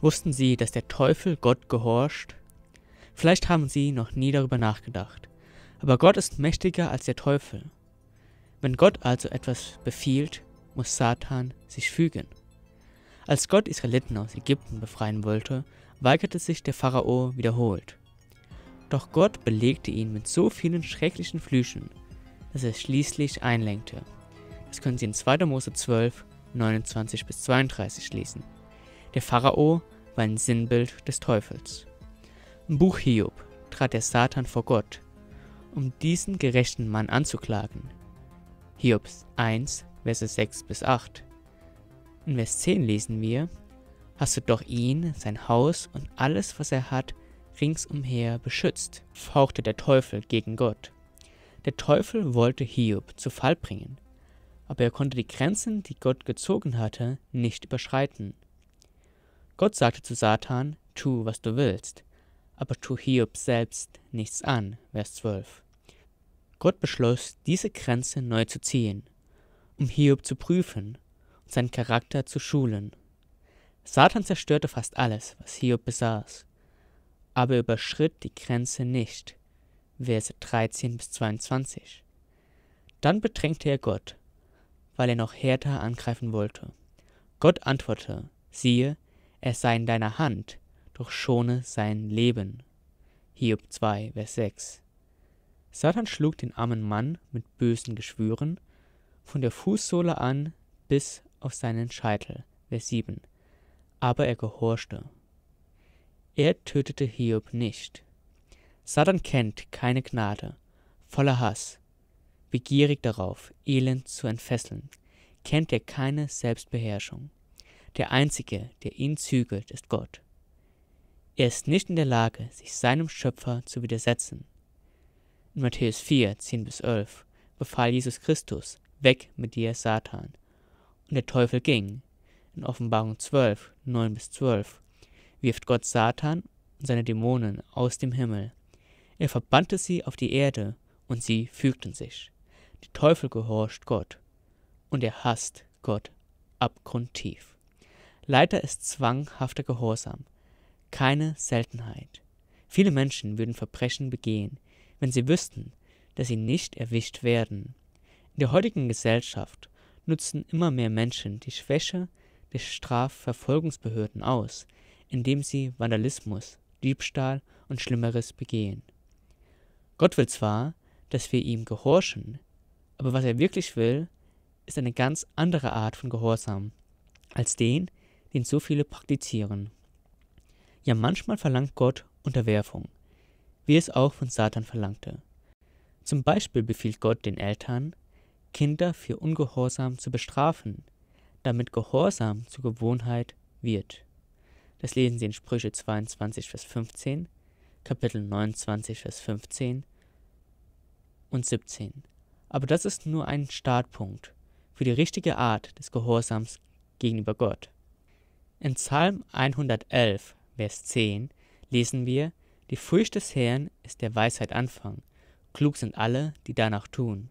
Wussten sie, dass der Teufel Gott gehorcht? Vielleicht haben sie noch nie darüber nachgedacht. Aber Gott ist mächtiger als der Teufel. Wenn Gott also etwas befiehlt, muss Satan sich fügen. Als Gott Israeliten aus Ägypten befreien wollte, weigerte sich der Pharao wiederholt. Doch Gott belegte ihn mit so vielen schrecklichen Flüchen, dass er schließlich einlenkte. Das können Sie in 2. Mose 12, 29 bis 32 lesen. Der Pharao war ein Sinnbild des Teufels. Im Buch Hiob trat der Satan vor Gott, um diesen gerechten Mann anzuklagen. Hiobs 1, Verse 6 bis 8. In Vers 10 lesen wir, Hast du doch ihn, sein Haus und alles, was er hat, ringsumher beschützt, fauchte der Teufel gegen Gott. Der Teufel wollte Hiob zu Fall bringen, aber er konnte die Grenzen, die Gott gezogen hatte, nicht überschreiten. Gott sagte zu Satan, tu, was du willst, aber tu Hiob selbst nichts an, Vers 12. Gott beschloss, diese Grenze neu zu ziehen, um Hiob zu prüfen und seinen Charakter zu schulen. Satan zerstörte fast alles, was Hiob besaß, aber überschritt die Grenze nicht, Verse 13 bis 22. Dann bedrängte er Gott, weil er noch härter angreifen wollte. Gott antwortete, siehe, es sei in deiner Hand, doch schone sein Leben. Hiob 2, Vers 6. Satan schlug den armen Mann mit bösen Geschwüren von der Fußsohle an bis auf seinen Scheitel. Vers 7. Aber er gehorchte. Er tötete Hiob nicht. Satan kennt keine Gnade, voller Hass, begierig darauf, Elend zu entfesseln, kennt er keine Selbstbeherrschung. Der Einzige, der ihn zügelt, ist Gott. Er ist nicht in der Lage, sich seinem Schöpfer zu widersetzen. In Matthäus 4, 10 bis 11 befahl Jesus Christus, weg mit dir, Satan. Und der Teufel ging. In Offenbarung 12, 9 bis 12 wirft Gott Satan und seine Dämonen aus dem Himmel. Er verbannte sie auf die Erde und sie fügten sich. Der Teufel gehorcht Gott und er hasst Gott abgrundtief. Leiter ist zwanghafter Gehorsam keine Seltenheit. Viele Menschen würden Verbrechen begehen, wenn sie wüssten, dass sie nicht erwischt werden. In der heutigen Gesellschaft nutzen immer mehr Menschen die Schwäche der Strafverfolgungsbehörden aus, indem sie Vandalismus, Diebstahl und Schlimmeres begehen. Gott will zwar, dass wir ihm gehorchen, aber was er wirklich will, ist eine ganz andere Art von Gehorsam als den, den so viele praktizieren. Ja, manchmal verlangt Gott Unterwerfung, wie es auch von Satan verlangte. Zum Beispiel befiehlt Gott den Eltern, Kinder für Ungehorsam zu bestrafen, damit Gehorsam zur Gewohnheit wird. Das lesen Sie in Sprüche 22, Vers 15, Kapitel 29, Vers 15 und 17. Aber das ist nur ein Startpunkt für die richtige Art des Gehorsams gegenüber Gott. In Psalm 111, Vers 10 lesen wir: „ Die Furcht des Herrn ist der Weisheit Anfang; klug sind alle, die danach tun.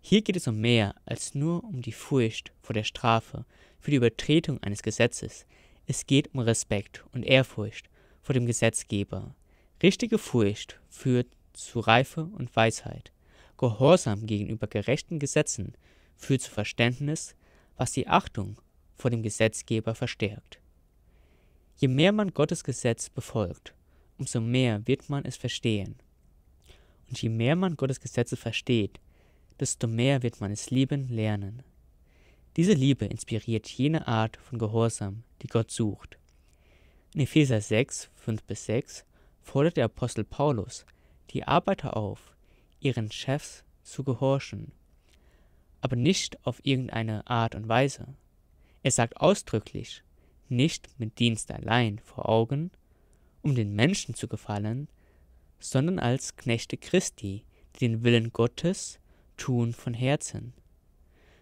“Hier geht es um mehr als nur um die Furcht vor der Strafe für die Übertretung eines Gesetzes. Es geht um Respekt und Ehrfurcht vor dem Gesetzgeber. Richtige Furcht führt zu Reife und Weisheit. Gehorsam gegenüber gerechten Gesetzen führt zu Verständnis, was die Achtung von dem Gesetzgeber verstärkt. Je mehr man Gottes Gesetz befolgt, umso mehr wird man es verstehen. Und je mehr man Gottes Gesetze versteht, desto mehr wird man es lieben lernen. Diese Liebe inspiriert jene Art von Gehorsam, die Gott sucht. In Epheser 6, 5 bis 6 fordert der Apostel Paulus die Arbeiter auf, ihren Chefs zu gehorchen, aber nicht auf irgendeine Art und Weise, er sagt ausdrücklich, nicht mit Dienst allein vor Augen, um den Menschen zu gefallen, sondern als Knechte Christi, die den Willen Gottes tun von Herzen.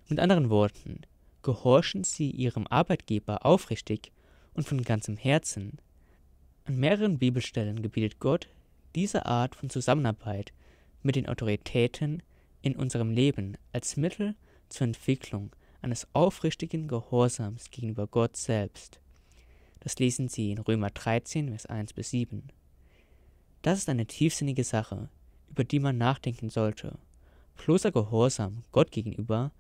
Mit anderen Worten, gehorchen sie ihrem Arbeitgeber aufrichtig und von ganzem Herzen. An mehreren Bibelstellen gebietet Gott, diese Art von Zusammenarbeit mit den Autoritäten in unserem Leben als Mittel zur Entwicklung eines aufrichtigen Gehorsams gegenüber Gott selbst. Das lesen Sie in Römer 13, Vers 1 bis 7. Das ist eine tiefsinnige Sache, über die man nachdenken sollte. Bloßer Gehorsam Gott gegenüber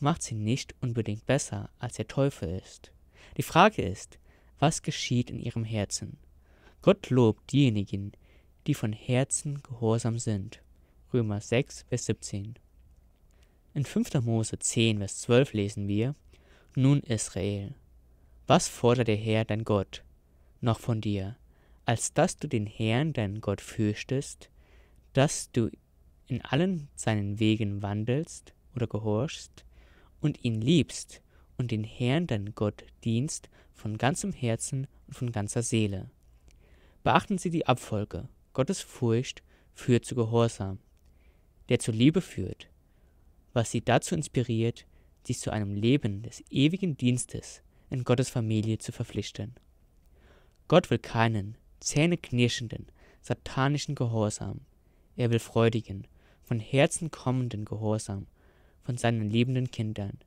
macht sie nicht unbedingt besser, als der Teufel ist. Die Frage ist, was geschieht in ihrem Herzen? Gott lobt diejenigen, die von Herzen gehorsam sind. Römer 6, Vers 17. In 5. Mose 10, Vers 12 lesen wir: Nun Israel, was fordert der Herr dein Gott noch von dir, als dass du den Herrn dein Gott fürchtest, dass du in allen seinen Wegen wandelst oder gehorchst und ihn liebst und den Herrn dein Gott dienst von ganzem Herzen und von ganzer Seele. Beachten Sie die Abfolge. Gottes Furcht führt zu Gehorsam, der zur Liebe führt, was sie dazu inspiriert, sich zu einem Leben des ewigen Dienstes in Gottes Familie zu verpflichten. Gott will keinen zähneknirschenden, satanischen Gehorsam. Er will freudigen, von Herzen kommenden Gehorsam von seinen liebenden Kindern.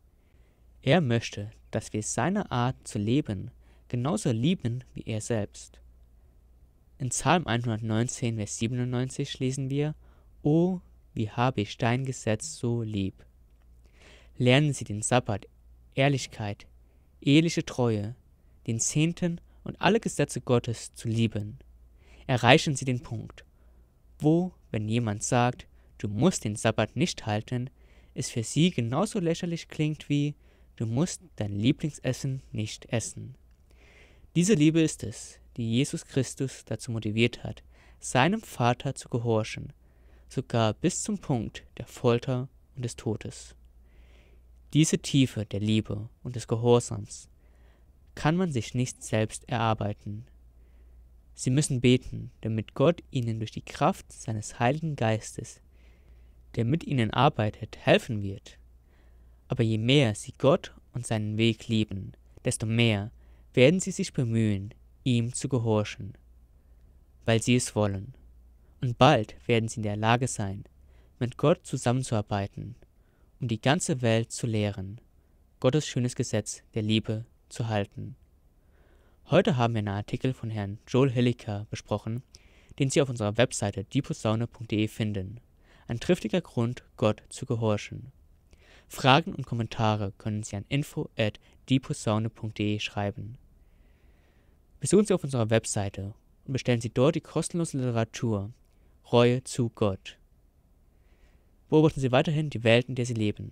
Er möchte, dass wir seine Art zu leben genauso lieben wie er selbst. In Psalm 119, Vers 97 lesen wir: O wie habe ich dein Gesetz so lieb. Lernen Sie den Sabbat, Ehrlichkeit, eheliche Treue, den Zehnten und alle Gesetze Gottes zu lieben. Erreichen Sie den Punkt, wo, wenn jemand sagt, du musst den Sabbat nicht halten, es für Sie genauso lächerlich klingt wie, du musst dein Lieblingsessen nicht essen. Diese Liebe ist es, die Jesus Christus dazu motiviert hat, seinem Vater zu gehorchen, sogar bis zum Punkt der Folter und des Todes. Diese Tiefe der Liebe und des Gehorsams kann man sich nicht selbst erarbeiten. Sie müssen beten, damit Gott ihnen durch die Kraft seines Heiligen Geistes, der mit ihnen arbeitet, helfen wird. Aber je mehr sie Gott und seinen Weg lieben, desto mehr werden sie sich bemühen, ihm zu gehorchen, weil sie es wollen. Und bald werden sie in der Lage sein, mit Gott zusammenzuarbeiten, um die ganze Welt zu lehren, Gottes schönes Gesetz der Liebe zu halten. Heute haben wir einen Artikel von Herrn Joel Hilliker besprochen, den Sie auf unserer Webseite deeposaune.de finden. Ein triftiger Grund, Gott zu gehorchen. Fragen und Kommentare können Sie an info at schreiben. Besuchen Sie auf unserer Webseite und bestellen Sie dort die kostenlose Literatur Treue zu Gott. Beobachten Sie weiterhin die Welt, in der Sie leben.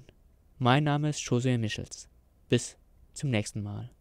Mein Name ist José Michels. Bis zum nächsten Mal.